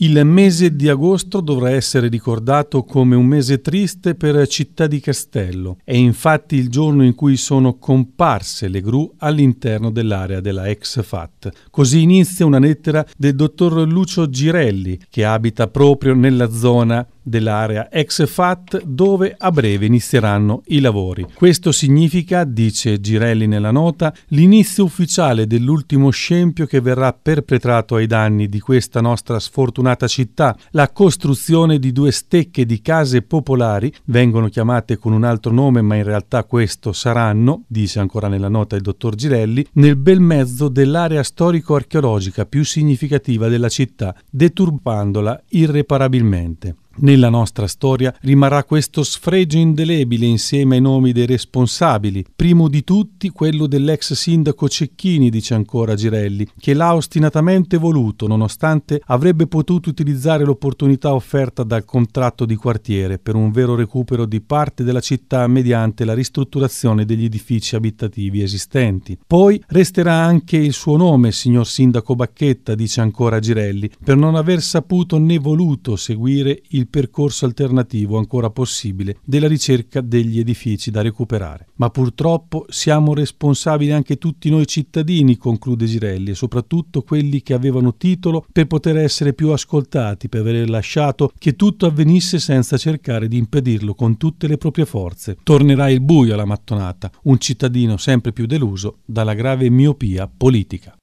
Il mese di agosto dovrà essere ricordato come un mese triste per Città di Castello. È infatti il giorno in cui sono comparse le gru all'interno dell'area della ex FAT. Così inizia una lettera del dottor Lucio Girelli, che abita proprio nella zona dell'area ex FAT dove a breve inizieranno i lavori. Questo significa, dice Girelli nella nota, l'inizio ufficiale dell'ultimo scempio che verrà perpetrato ai danni di questa nostra sfortunata città, la costruzione di due stecche di case popolari, vengono chiamate con un altro nome ma in realtà questo saranno, dice ancora nella nota il dottor Girelli, nel bel mezzo dell'area storico-archeologica più significativa della città, deturpandola irreparabilmente. Nella nostra storia rimarrà questo sfregio indelebile insieme ai nomi dei responsabili, primo di tutti quello dell'ex sindaco Cecchini, dice ancora Girelli, che l'ha ostinatamente voluto nonostante avrebbe potuto utilizzare l'opportunità offerta dal contratto di quartiere per un vero recupero di parte della città mediante la ristrutturazione degli edifici abitativi esistenti. Poi resterà anche il suo nome, signor sindaco Bacchetta, dice ancora Girelli, per non aver saputo né voluto seguire il percorso alternativo ancora possibile della ricerca degli edifici da recuperare. Ma purtroppo siamo responsabili anche tutti noi cittadini, conclude Girelli, e soprattutto quelli che avevano titolo per poter essere più ascoltati, per aver lasciato che tutto avvenisse senza cercare di impedirlo con tutte le proprie forze. Tornerà il buio alla mattonata, un cittadino sempre più deluso dalla grave miopia politica.